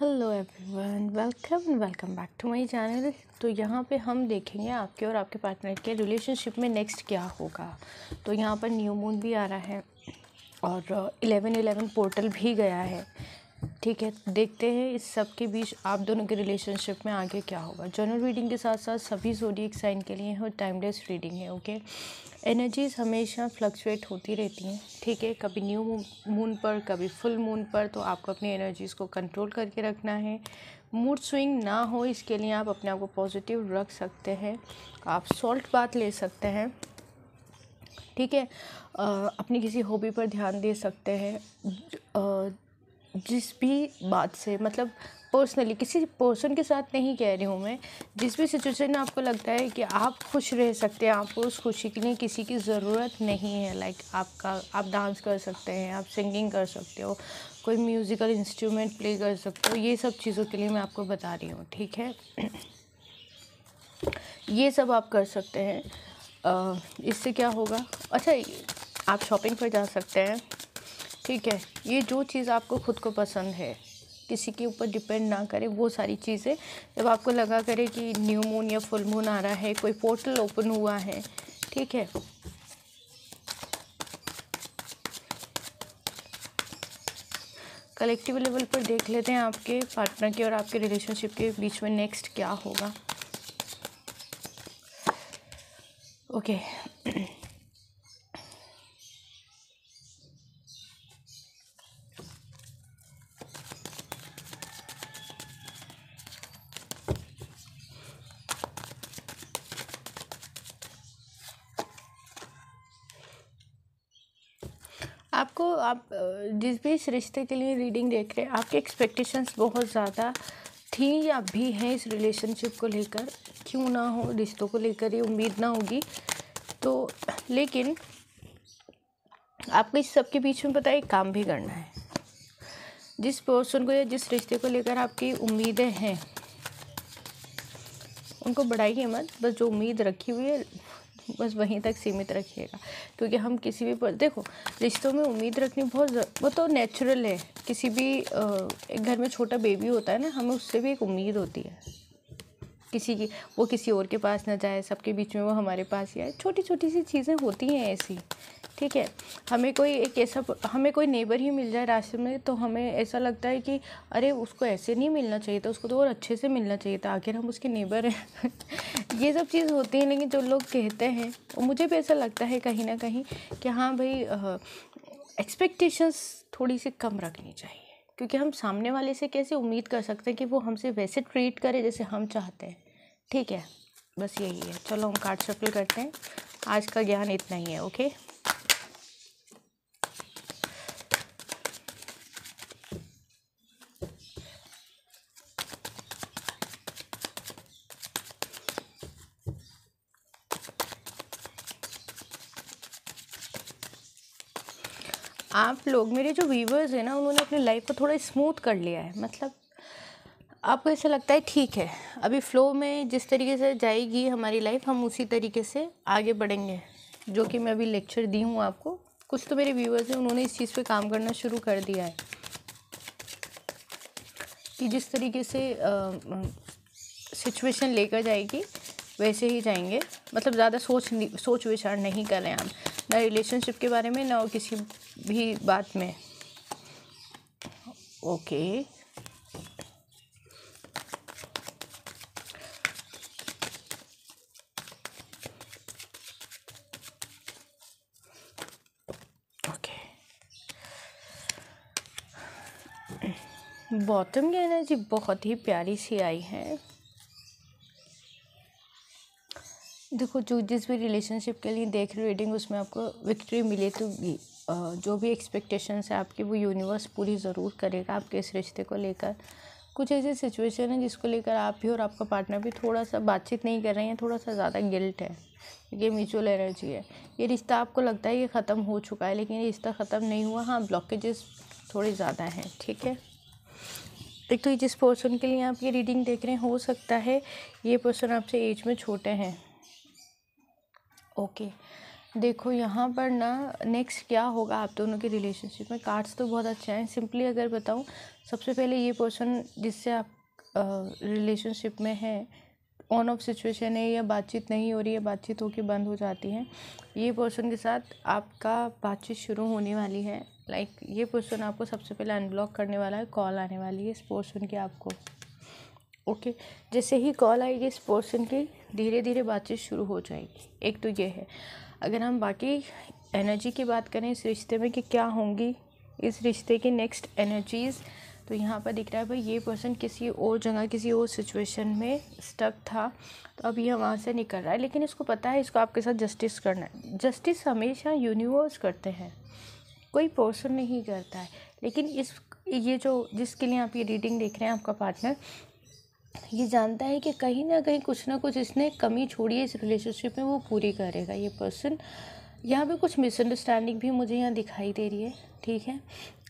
Hello everyone welcome welcome back to my channel तो यहाँ पे हम देखेंगे आपके और आपके पार्टनर के रिलेशनशिप में नेक्स्ट क्या होगा तो यहाँ पर न्यू मून भी आ रहा है और इलेवन इलेवन पोर्टल भी गया है ठीक है देखते हैं इस सब के बीच आप दोनों के रिलेशनशिप में आगे क्या होगा जनरल रीडिंग के साथ साथ सभी एक साइन के लिए और टाइमलेस रीडिंग है ओके एनर्जीज हमेशा फ्लक्चुएट होती रहती हैं ठीक है कभी न्यू मून पर कभी फुल मून पर तो आपको अपनी एनर्जीज़ को कंट्रोल करके रखना है मूड स्विंग ना हो इसके लिए आप अपने आप को पॉजिटिव रख सकते हैं आप सॉल्ट बात ले सकते हैं ठीक है अपनी किसी हॉबी पर ध्यान दे सकते हैं जिस भी बात से मतलब पर्सनली किसी पर्सन के साथ नहीं कह रही हूँ मैं जिस भी सिचुएशन में आपको लगता है कि आप खुश रह सकते हैं आपको उस खुशी के लिए किसी की ज़रूरत नहीं है लाइक आपका आप डांस कर सकते हैं आप सिंगिंग कर सकते हो कोई म्यूज़िकल इंस्ट्रूमेंट प्ले कर सकते हो ये सब चीज़ों के लिए मैं आपको बता रही हूँ ठीक है ये सब आप कर सकते हैं इससे क्या होगा अच्छा आप शॉपिंग पर जा सकते हैं ठीक है ये जो चीज़ आपको ख़ुद को पसंद है किसी के ऊपर डिपेंड ना करें वो सारी चीज़ें जब आपको लगा करे कि न्यू मून या फुल मून आ रहा है कोई पोर्टल ओपन हुआ है ठीक है कलेक्टिव लेवल पर देख लेते हैं आपके पार्टनर के और आपके रिलेशनशिप के बीच में नेक्स्ट क्या होगा ओके okay. आपको आप जिस भी इस रिश्ते के लिए रीडिंग देख रहे हैं आपके एक्सपेक्टेशंस बहुत ज़्यादा थी या भी हैं इस रिलेशनशिप को लेकर क्यों ना हो रिश्तों को लेकर ये उम्मीद ना होगी तो लेकिन आपको इस सब के बीच में पता है काम भी करना है जिस पर्सन को या जिस रिश्ते को लेकर आपकी उम्मीदें हैं उनको बढ़ाइए मत बस जो उम्मीद रखी हुई है बस वहीं तक सीमित रखिएगा क्योंकि हम किसी भी पर देखो रिश्तों में उम्मीद रखनी बहुत वो तो नेचुरल है किसी भी एक घर में छोटा बेबी होता है ना हमें उससे भी एक उम्मीद होती है किसी की वो किसी और के पास ना जाए सबके बीच में वो हमारे पास ही आए छोटी छोटी सी चीज़ें होती हैं ऐसी ठीक है हमें कोई एक ऐसा हमें कोई नेबर ही मिल जाए रास्ते में तो हमें ऐसा लगता है कि अरे उसको ऐसे नहीं मिलना चाहिए था उसको तो और अच्छे से मिलना चाहिए था आखिर हम उसके नेबर हैं ये सब चीज़ होती है लेकिन जो लोग कहते हैं मुझे भी ऐसा लगता है कहीं ना कहीं कि हाँ भाई एक्सपेक्टेशंस थोड़ी सी कम रखनी चाहिए क्योंकि हम सामने वाले से कैसे उम्मीद कर सकते हैं कि वो हमसे वैसे ट्रीट करे जैसे हम चाहते हैं ठीक है बस यही है चलो हम कार्ड शफल करते हैं आज का ज्ञान इतना ही है ओके आप लोग मेरे जो व्यूवर्स हैं ना उन्होंने अपनी लाइफ को थोड़ा स्मूथ कर लिया है मतलब आपको ऐसा लगता है ठीक है अभी फ़्लो में जिस तरीके से जाएगी हमारी लाइफ हम उसी तरीके से आगे बढ़ेंगे जो कि मैं अभी लेक्चर दी हूँ आपको कुछ तो मेरे व्यूवर्स हैं उन्होंने इस चीज़ पे काम करना शुरू कर दिया है कि जिस तरीके से सिचुएशन लेकर जाएगी वैसे ही जाएंगे मतलब ज़्यादा सोच सोच विचार नहीं करें हम ना रिलेशनशिप के बारे में ना किसी भी बात में ओके बॉटम की एनर्जी बहुत ही प्यारी सी आई है देखो जो जिस भी रिलेशनशिप के लिए देख रहे हो रीडिंग उसमें आपको विक्ट्री मिले तो भी जो भी एक्सपेक्टेशंस है आपकी वो यूनिवर्स पूरी ज़रूर करेगा आपके इस रिश्ते को लेकर कुछ ऐसे सिचुएशन है जिसको लेकर आप भी और आपका पार्टनर भी थोड़ा सा बातचीत नहीं कर रहे हैं थोड़ा सा ज़्यादा गिल्ट है ये म्यूचुअल एनर्जी है ये रिश्ता आपको लगता है ये ख़त्म हो चुका है लेकिन ये रिश्ता ख़त्म नहीं हुआ हाँ ब्लॉकेजेस थोड़े ज़्यादा हैं ठीक है एक तो जिस पर्सन के लिए आप ये रीडिंग देख रहे हैं हो सकता है ये पर्सन आपसे एज में छोटे हैं ओके देखो यहाँ पर ना नेक्स्ट क्या होगा आप दोनों के रिलेशनशिप में कार्ड्स तो बहुत अच्छे हैं सिंपली अगर बताऊँ सबसे पहले ये पर्सन जिससे आप रिलेशनशिप में है ऑन ऑफ सिचुएशन है या बातचीत नहीं हो रही है बातचीत होकर बंद हो जाती है ये पर्सन के साथ आपका बातचीत शुरू होने वाली है लाइक like, ये पर्सन आपको सबसे पहले अनब्लॉक करने वाला है कॉल आने वाली है इस पर्सन की आपको ओके जैसे ही कॉल आएगी इस पर्सन की धीरे धीरे बातचीत शुरू हो जाएगी एक तो ये है अगर हम बाकी एनर्जी की बात करें इस रिश्ते में कि क्या होंगी इस रिश्ते की नेक्स्ट एनर्जीज़ तो यहाँ पर दिख रहा है भाई ये पर्सन किसी और जगह किसी और सिचुएशन में स्टक था तो अब ये वहाँ से निकल रहा है लेकिन इसको पता है इसको आपके साथ जस्टिस करना है जस्टिस हमेशा यूनिवर्स करते हैं कोई पर्सन नहीं करता है लेकिन इस ये जो जिसके लिए आप ये रीडिंग देख रहे हैं आपका पार्टनर ये जानता है कि कहीं ना कहीं कुछ ना कुछ इसने कमी छोड़ी है इस रिलेशनशिप में वो पूरी करेगा ये पर्सन यहाँ पे कुछ मिसअंडरस्टैंडिंग भी मुझे यहाँ दिखाई दे रही है ठीक है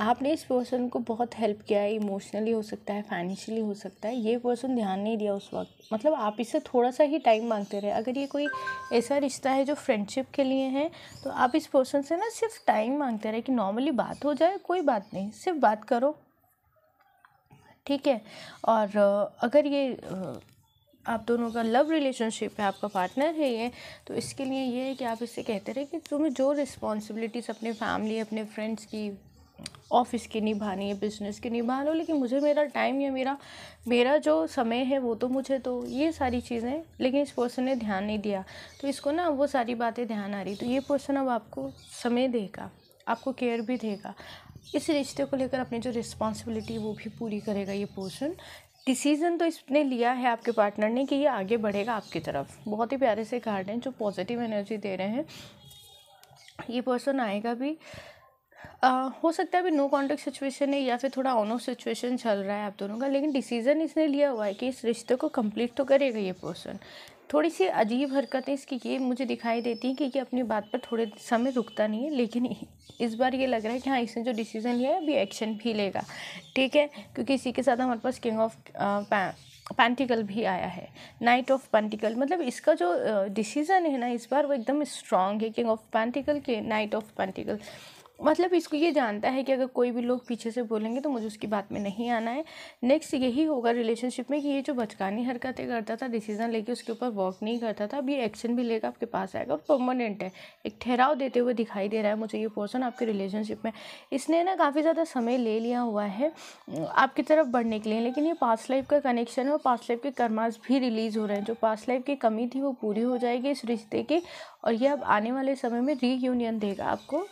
आपने इस पर्सन को बहुत हेल्प किया है इमोशनली हो सकता है फाइनेंशियली हो सकता है ये पर्सन ध्यान नहीं दिया उस वक्त मतलब आप इससे थोड़ा सा ही टाइम मांगते रहे अगर ये कोई ऐसा रिश्ता है जो फ्रेंडशिप के लिए है तो आप इस पर्सन से ना सिर्फ टाइम मांगते रहे कि नॉर्मली बात हो जाए कोई बात नहीं सिर्फ बात करो ठीक है और अगर ये आप दोनों का लव रिलेशनशिप है आपका पार्टनर है ये तो इसके लिए ये है कि आप इससे कहते रहे कि तुम्हें जो रिस्पॉन्सिबिलिटीज़ अपने फैमिली अपने फ्रेंड्स की ऑफिस की निभानी है बिजनेस की निभा लो लेकिन मुझे मेरा टाइम या मेरा मेरा जो समय है वो तो मुझे तो ये सारी चीज़ें लेकिन इस पर्सन ने ध्यान नहीं दिया तो इसको ना वो सारी बातें ध्यान आ रही तो ये पर्सन अब आपको समय देगा आपको केयर भी देगा इस रिश्ते को लेकर अपनी जो रिस्पॉन्सिबिलिटी वो भी पूरी करेगा ये पोर्सन डिसीज़न तो इसने लिया है आपके पार्टनर ने कि ये आगे बढ़ेगा आपकी तरफ बहुत ही प्यारे से कार्ड हैं जो पॉजिटिव एनर्जी दे रहे हैं ये पर्सन आएगा भी आ, हो सकता है अभी नो कॉन्टेक्ट सिचुएशन है या फिर थोड़ा ऑन ऑफ सिचुएशन चल रहा है आप दोनों का लेकिन डिसीजन इसने लिया हुआ है कि इस रिश्ते को कंप्लीट तो करेगा ये पर्सन थोड़ी सी अजीब हरकतें इसकी ये मुझे दिखाई देती हैं कि ये अपनी बात पर थोड़े समय रुकता नहीं है लेकिन इस बार ये लग रहा है कि हाँ इसने जो डिसीज़न लिया है अभी एक्शन भी लेगा ठीक है क्योंकि इसी के साथ हमारे पास किंग ऑफ पेंटिकल भी आया है नाइट ऑफ पेंटिकल मतलब इसका जो डिसीज़न है ना इस बार वो एकदम स्ट्रांग है किंग ऑफ पेंटिकल के नाइट ऑफ पेंटिकल मतलब इसको ये जानता है कि अगर कोई भी लोग पीछे से बोलेंगे तो मुझे उसकी बात में नहीं आना है नेक्स्ट यही होगा रिलेशनशिप में कि ये जो बचकानी हरकतें करता था डिसीज़न लेके उसके ऊपर वर्क नहीं करता था अब ये एक्शन भी लेगा आपके पास आएगा और परमानेंट है एक ठहराव देते हुए दिखाई दे रहा है मुझे ये पर्सन आपके रिलेशनशिप में इसने ना काफ़ी ज़्यादा समय ले लिया हुआ है आपकी तरफ बढ़ने के लिए लेकिन ये पास्ट लाइफ का कनेक्शन है और पास्ट लाइफ के कर्मास भी रिलीज़ हो रहे हैं जो पास्ट लाइफ की कमी थी वो पूरी हो जाएगी इस रिश्ते की और ये अब आने वाले समय में रीयूनियन देगा आपको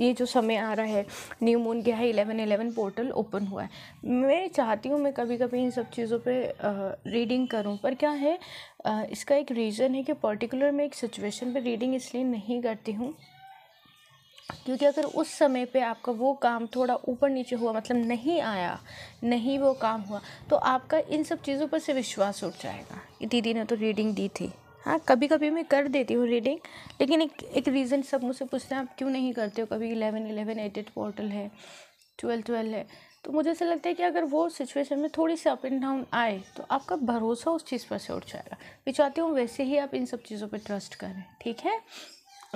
ये जो समय आ रहा है न्यू मून गया है इलेवन इलेवन पोर्टल ओपन हुआ है मैं चाहती हूँ मैं कभी कभी इन सब चीज़ों पे रीडिंग करूँ पर क्या है आ, इसका एक रीज़न है कि पर्टिकुलर मैं एक सिचुएशन पे रीडिंग इसलिए नहीं करती हूँ क्योंकि अगर उस समय पे आपका वो काम थोड़ा ऊपर नीचे हुआ मतलब नहीं आया नहीं वो काम हुआ तो आपका इन सब चीज़ों पर से विश्वास उठ जाएगा दीदी ने तो रीडिंग दी थी हाँ कभी कभी मैं कर देती हूँ रीडिंग लेकिन एक एक रीज़न सब मुझसे पूछते हैं आप क्यों नहीं करते हो कभी eleven eleven eight eight portal है ट्वेल्व ट्वेल्व है तो मुझे ऐसा लगता है कि अगर वो सिचुएशन में थोड़ी सी अप एंड डाउन आए तो आपका भरोसा उस चीज़ पर से उठ जाएगा मैं चाहती हूँ वैसे ही आप इन सब चीज़ों पर ट्रस्ट करें ठीक है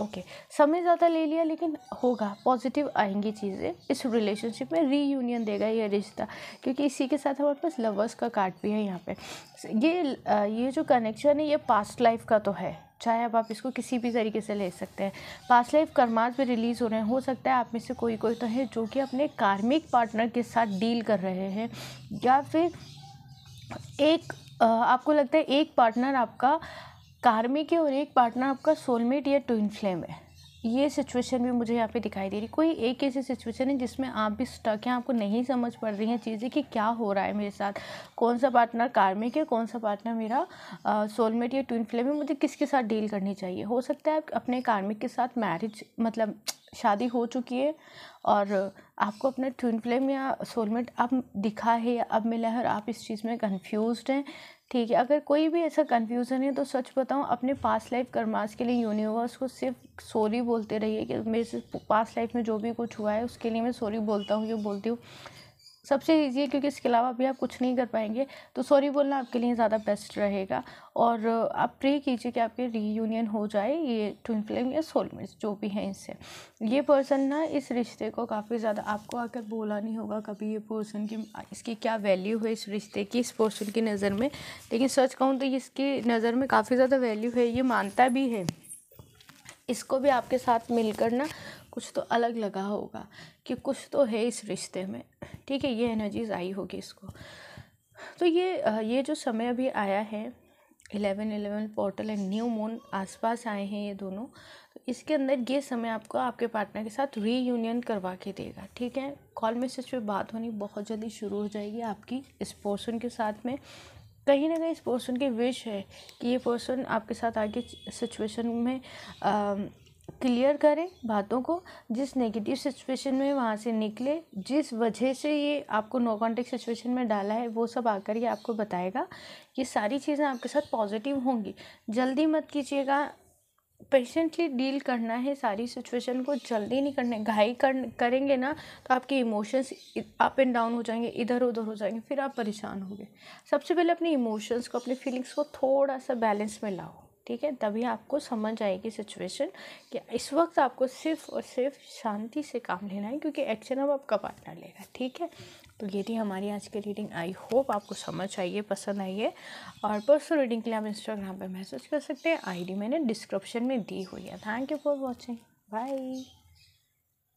ओके okay. समय ज़्यादा ले लिया लेकिन होगा पॉजिटिव आएंगी चीज़ें इस रिलेशनशिप में रीयूनियन देगा ये रिश्ता क्योंकि इसी के साथ हमारे पास लवर्स का कार्ड भी है यहाँ पे ये ये जो कनेक्शन है ये पास्ट लाइफ का तो है चाहे अब आप इसको किसी भी तरीके से ले सकते हैं पास्ट लाइफ कर्माज भी रिलीज़ हो रहे हैं हो सकता है आप में से कोई कोई तो है जो कि अपने कार्मिक पार्टनर के साथ डील कर रहे हैं या फिर एक आपको लगता है एक पार्टनर आपका कार्मिक है और एक पार्टनर आपका सोलमेट या ट्विन फ्लेम है ये सिचुएशन भी मुझे यहाँ पे दिखाई दे रही कोई एक ऐसी सिचुएशन है जिसमें आप भी स्टक हैं आपको नहीं समझ पड़ रही हैं चीज़ें कि क्या हो रहा है मेरे साथ कौन सा पार्टनर कार्मिक है कौन सा पार्टनर मेरा सोलमेट या ट्विन फ्लेम है मुझे किसके साथ डील करनी चाहिए हो सकता है आप अपने कार्मिक के साथ मैरिज मतलब शादी हो चुकी है और आपको अपने ट्विन फ्लेम या सोलमेट अब दिखा है या अब मिला है और आप इस चीज़ में कन्फ्यूज हैं ठीक है अगर कोई भी ऐसा कन्फ्यूज़न है तो सच बताऊँ अपने पास्ट लाइफ कर्मास के लिए यूनिवर्स को सिर्फ सॉरी बोलते रहिए कि मेरे से लाइफ में जो भी कुछ हुआ है उसके लिए मैं सॉरी बोलता हूँ क्यों बोलती हूँ सबसे ईजी है क्योंकि इसके अलावा भी आप कुछ नहीं कर पाएंगे तो सॉरी बोलना आपके लिए ज़्यादा बेस्ट रहेगा और आप प्रे कीजिए कि आपके रीयूनियन हो जाए ये ट्विन फ्लेम या सोलमेट्स जो भी हैं इससे ये पर्सन ना इस रिश्ते को काफ़ी ज़्यादा आपको आकर बोला नहीं होगा कभी ये पर्सन की इसकी क्या वैल्यू है इस रिश्ते की इस पर्सन की नज़र में लेकिन सच कहूँ तो इसकी नज़र में काफ़ी ज़्यादा वैल्यू है ये मानता भी है इसको भी आपके साथ मिलकर ना कुछ तो अलग लगा होगा कि कुछ तो है इस रिश्ते में ठीक है ये एनर्जीज आई होगी इसको तो ये ये जो समय अभी आया है eleven eleven portal and new moon आसपास आए हैं ये दोनों तो इसके अंदर ये समय आपको आपके पार्टनर के साथ रीयूनियन करवा के देगा ठीक है कॉल मैसेज पे बात होनी बहुत जल्दी शुरू हो जाएगी आपकी इस पोर्सन के साथ में कहीं ना कहीं इस पर्सन की विश है कि ये पर्सन आपके साथ आगे सिचुएशन में क्लियर करें बातों को जिस नेगेटिव सिचुएशन में वहाँ से निकले जिस वजह से ये आपको नो कॉन्टेक्ट सिचुएशन में डाला है वो सब आकर ये आपको बताएगा ये सारी चीज़ें आपके साथ पॉजिटिव होंगी जल्दी मत कीजिएगा पेशेंटली डील करना है सारी सिचुएशन को जल्दी नहीं करना है घाई कर करेंगे ना तो आपके इमोशंस अप एंड डाउन हो जाएंगे इधर उधर हो जाएंगे फिर आप परेशान होंगे सबसे पहले अपने इमोशंस को अपने फीलिंग्स को थोड़ा सा बैलेंस में लाओ ठीक है तभी आपको समझ आएगी सिचुएशन कि इस वक्त आपको सिर्फ और सिर्फ शांति से काम लेना है क्योंकि एक्शन अब आपका पार्टनर लेगा ठीक है तो ये थी हमारी आज की रीडिंग आई होप आपको समझ आइए पसंद आइए और पर्सनल रीडिंग के लिए आप इंस्टाग्राम पर मैसेज कर सकते हैं आईडी मैंने डिस्क्रिप्शन में दी हुई है thank you for watching bye